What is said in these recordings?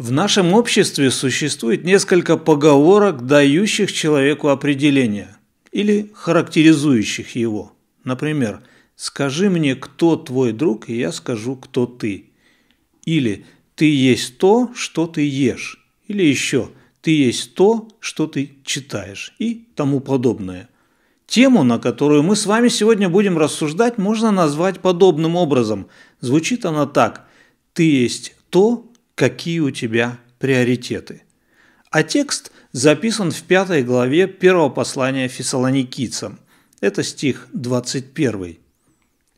В нашем обществе существует несколько поговорок, дающих человеку определение или характеризующих его. Например, «Скажи мне, кто твой друг, и я скажу, кто ты». Или «Ты есть то, что ты ешь». Или еще «Ты есть то, что ты читаешь» и тому подобное. Тему, на которую мы с вами сегодня будем рассуждать, можно назвать подобным образом. Звучит она так «Ты есть то, какие у тебя приоритеты. А текст записан в пятой главе первого послания фессалоникийцам. Это стих 21.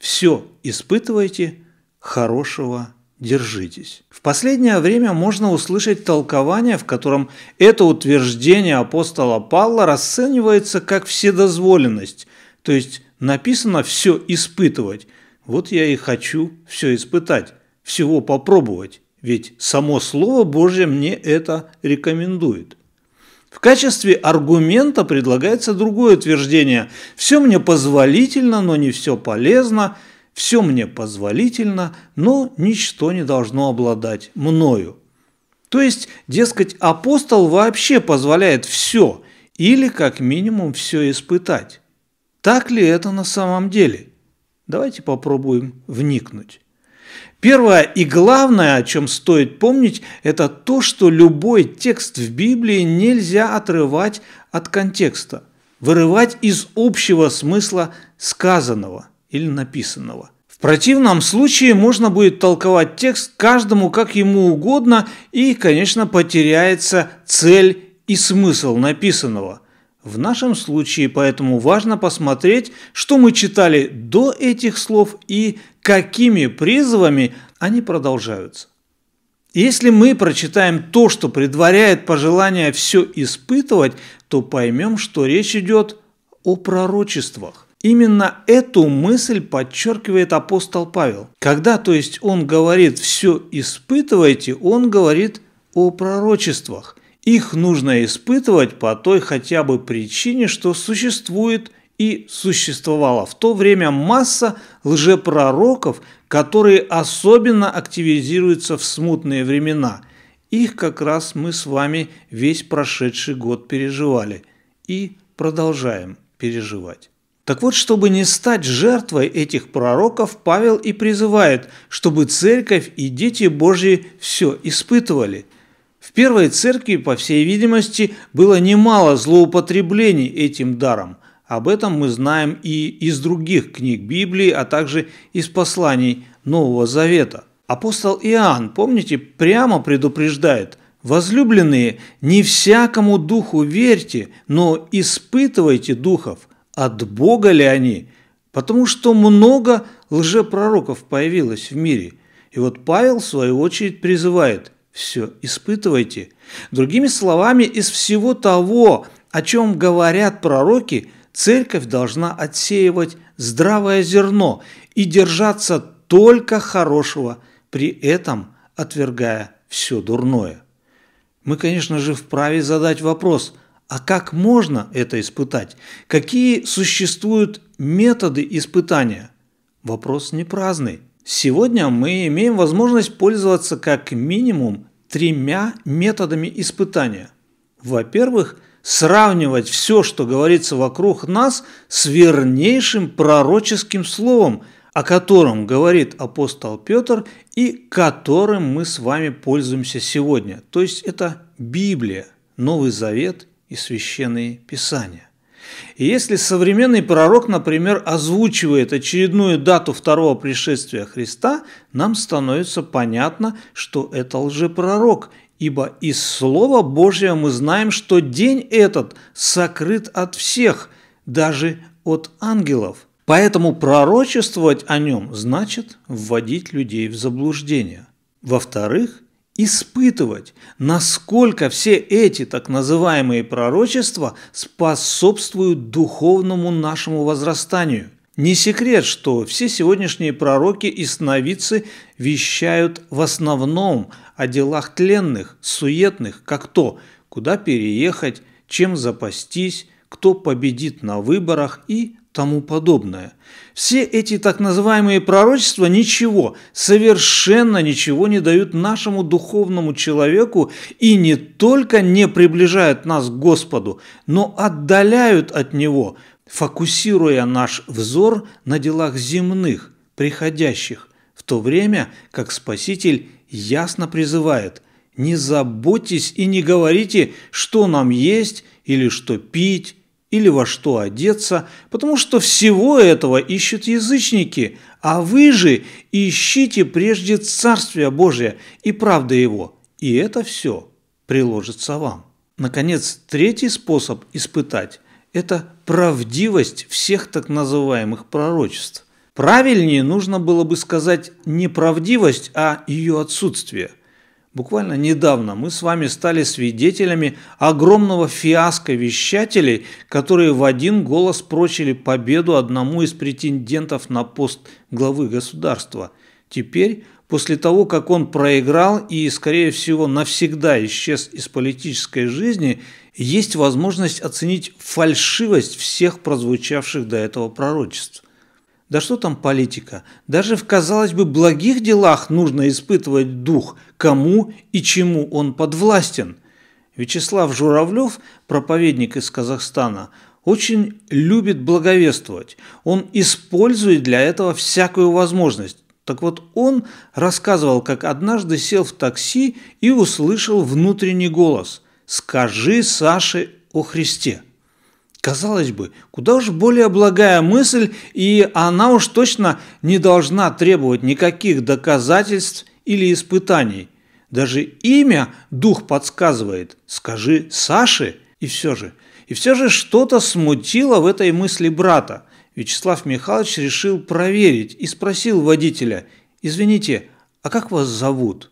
«Все испытывайте, хорошего держитесь». В последнее время можно услышать толкование, в котором это утверждение апостола Павла расценивается как вседозволенность, то есть написано «все испытывать». Вот я и хочу все испытать, всего попробовать ведь само Слово Божье мне это рекомендует. В качестве аргумента предлагается другое утверждение. Все мне позволительно, но не все полезно. Все мне позволительно, но ничто не должно обладать мною. То есть, дескать, апостол вообще позволяет все или как минимум все испытать. Так ли это на самом деле? Давайте попробуем вникнуть. Первое и главное, о чем стоит помнить, это то, что любой текст в Библии нельзя отрывать от контекста, вырывать из общего смысла сказанного или написанного. В противном случае можно будет толковать текст каждому как ему угодно и, конечно, потеряется цель и смысл написанного – в нашем случае поэтому важно посмотреть, что мы читали до этих слов и какими призывами они продолжаются. Если мы прочитаем то, что предваряет пожелание все испытывать, то поймем, что речь идет о пророчествах. Именно эту мысль подчеркивает апостол Павел. Когда, то есть, он говорит «все испытывайте», он говорит о пророчествах. Их нужно испытывать по той хотя бы причине, что существует и существовала в то время масса лжепророков, которые особенно активизируются в смутные времена. Их как раз мы с вами весь прошедший год переживали и продолжаем переживать. Так вот, чтобы не стать жертвой этих пророков, Павел и призывает, чтобы церковь и дети Божьи все испытывали – в первой церкви, по всей видимости, было немало злоупотреблений этим даром. Об этом мы знаем и из других книг Библии, а также из посланий Нового Завета. Апостол Иоанн, помните, прямо предупреждает, «Возлюбленные, не всякому духу верьте, но испытывайте духов, от Бога ли они, потому что много лжепророков появилось в мире». И вот Павел, в свою очередь, призывает – все испытывайте. Другими словами, из всего того, о чем говорят пророки, церковь должна отсеивать здравое зерно и держаться только хорошего, при этом отвергая все дурное. Мы, конечно же, вправе задать вопрос, а как можно это испытать? Какие существуют методы испытания? Вопрос не праздный. Сегодня мы имеем возможность пользоваться как минимум тремя методами испытания. Во-первых, сравнивать все, что говорится вокруг нас, с вернейшим пророческим словом, о котором говорит апостол Петр и которым мы с вами пользуемся сегодня. То есть это Библия, Новый Завет и Священные Писания. И если современный пророк, например, озвучивает очередную дату второго пришествия Христа, нам становится понятно, что это лжепророк, ибо из Слова Божьего мы знаем, что день этот сокрыт от всех, даже от ангелов. Поэтому пророчествовать о нем значит вводить людей в заблуждение. Во-вторых, испытывать, насколько все эти так называемые пророчества способствуют духовному нашему возрастанию. Не секрет, что все сегодняшние пророки и сновидцы вещают в основном о делах тленных, суетных, как то, куда переехать, чем запастись, кто победит на выборах и тому подобное. Все эти так называемые пророчества ничего, совершенно ничего не дают нашему духовному человеку и не только не приближают нас к Господу, но отдаляют от Него, фокусируя наш взор на делах земных, приходящих, в то время как Спаситель ясно призывает – не заботьтесь и не говорите, что нам есть или что пить, или во что одеться, потому что всего этого ищут язычники, а вы же ищите прежде Царствие Божие и правды Его, и это все приложится вам. Наконец, третий способ испытать – это правдивость всех так называемых пророчеств. Правильнее нужно было бы сказать не правдивость, а ее отсутствие – Буквально недавно мы с вами стали свидетелями огромного фиаско вещателей, которые в один голос прочили победу одному из претендентов на пост главы государства. Теперь, после того, как он проиграл и, скорее всего, навсегда исчез из политической жизни, есть возможность оценить фальшивость всех прозвучавших до этого пророчеств. Да что там политика? Даже в, казалось бы, благих делах нужно испытывать дух, кому и чему он подвластен. Вячеслав Журавлев, проповедник из Казахстана, очень любит благовествовать. Он использует для этого всякую возможность. Так вот, он рассказывал, как однажды сел в такси и услышал внутренний голос «Скажи Саше о Христе». Казалось бы, куда уж более благая мысль, и она уж точно не должна требовать никаких доказательств или испытаний. Даже имя дух подсказывает «скажи Саше», и все же. И все же что-то смутило в этой мысли брата. Вячеслав Михайлович решил проверить и спросил водителя, «Извините, а как вас зовут?»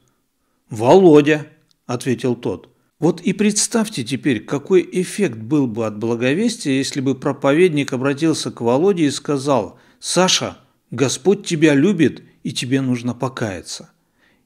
«Володя», – ответил тот. Вот и представьте теперь, какой эффект был бы от благовестия, если бы проповедник обратился к Володе и сказал «Саша, Господь тебя любит, и тебе нужно покаяться».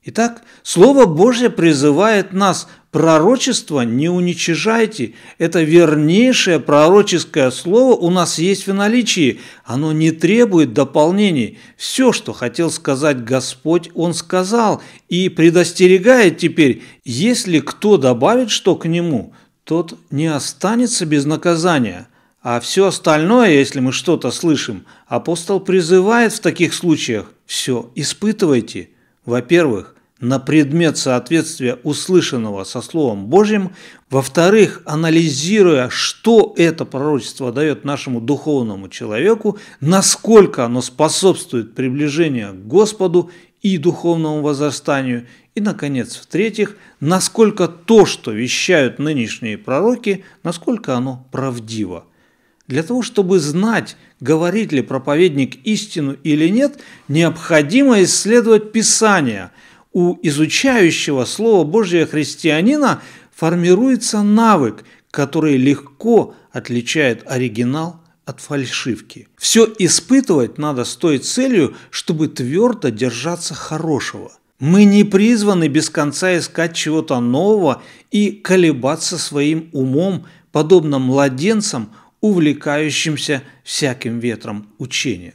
Итак, Слово Божье призывает нас Пророчество не уничижайте. Это вернейшее пророческое слово у нас есть в наличии. Оно не требует дополнений. Все, что хотел сказать Господь, Он сказал и предостерегает теперь, если кто добавит что к нему, тот не останется без наказания. А все остальное, если мы что-то слышим, апостол призывает в таких случаях, все испытывайте. Во-первых, на предмет соответствия услышанного со Словом Божьим, во-вторых, анализируя, что это пророчество дает нашему духовному человеку, насколько оно способствует приближению к Господу и духовному возрастанию, и, наконец, в-третьих, насколько то, что вещают нынешние пророки, насколько оно правдиво. Для того, чтобы знать, говорит ли проповедник истину или нет, необходимо исследовать Писание – у изучающего Слово Божье христианина формируется навык, который легко отличает оригинал от фальшивки. Все испытывать надо с той целью, чтобы твердо держаться хорошего. Мы не призваны без конца искать чего-то нового и колебаться своим умом, подобно младенцам, увлекающимся всяким ветром учения.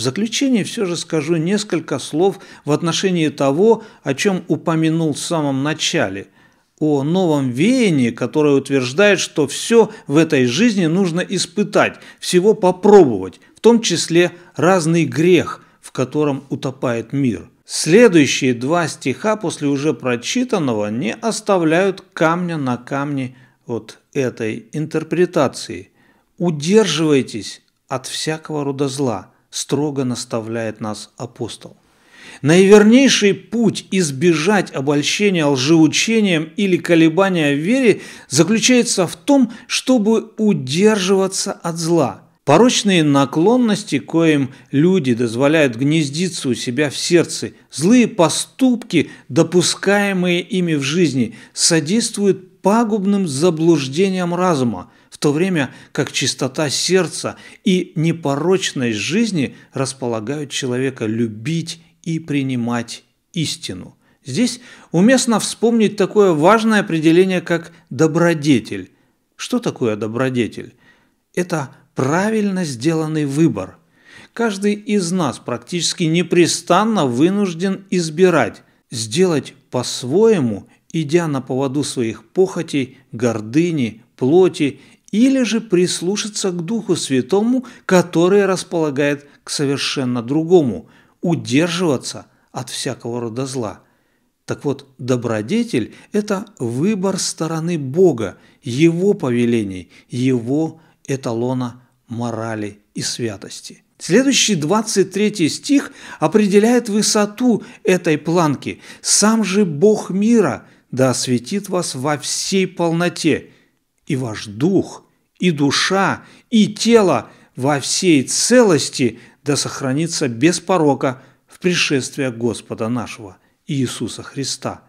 В заключение все же скажу несколько слов в отношении того, о чем упомянул в самом начале – о новом веянии, которое утверждает, что все в этой жизни нужно испытать, всего попробовать, в том числе разный грех, в котором утопает мир. Следующие два стиха после уже прочитанного не оставляют камня на камне от этой интерпретации. «Удерживайтесь от всякого рода зла, строго наставляет нас апостол. Наивернейший путь избежать обольщения лжеучением или колебания в вере заключается в том, чтобы удерживаться от зла. Порочные наклонности, коим люди дозволяют гнездиться у себя в сердце, злые поступки, допускаемые ими в жизни, содействуют пагубным заблуждениям разума – в то время как чистота сердца и непорочность жизни располагают человека любить и принимать истину. Здесь уместно вспомнить такое важное определение, как добродетель. Что такое добродетель? Это правильно сделанный выбор. Каждый из нас практически непрестанно вынужден избирать, сделать по-своему, идя на поводу своих похотей, гордыни, плоти или же прислушаться к Духу Святому, который располагает к совершенно другому, удерживаться от всякого рода зла. Так вот, добродетель – это выбор стороны Бога, Его повелений, Его эталона морали и святости. Следующий 23 стих определяет высоту этой планки. «Сам же Бог мира да осветит вас во всей полноте, и ваш дух, и душа, и тело во всей целости да сохранится без порока в пришествие Господа нашего Иисуса Христа.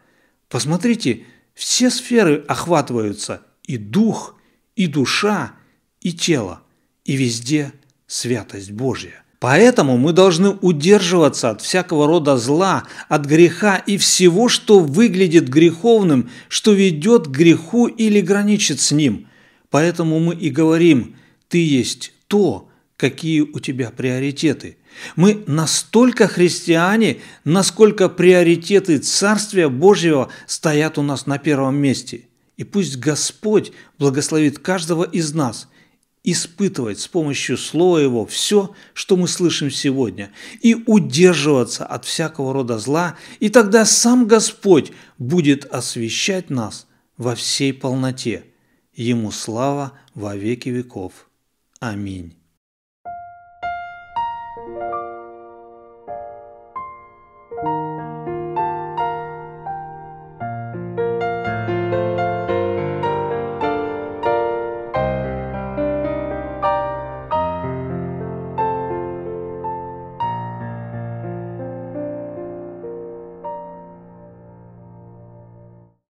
Посмотрите, все сферы охватываются – и дух, и душа, и тело, и везде святость Божья – Поэтому мы должны удерживаться от всякого рода зла, от греха и всего, что выглядит греховным, что ведет к греху или граничит с ним. Поэтому мы и говорим «ты есть то», какие у тебя приоритеты. Мы настолько христиане, насколько приоритеты Царствия Божьего стоят у нас на первом месте. И пусть Господь благословит каждого из нас – испытывать с помощью Слова Его все, что мы слышим сегодня, и удерживаться от всякого рода зла, и тогда сам Господь будет освещать нас во всей полноте. Ему слава во веки веков. Аминь.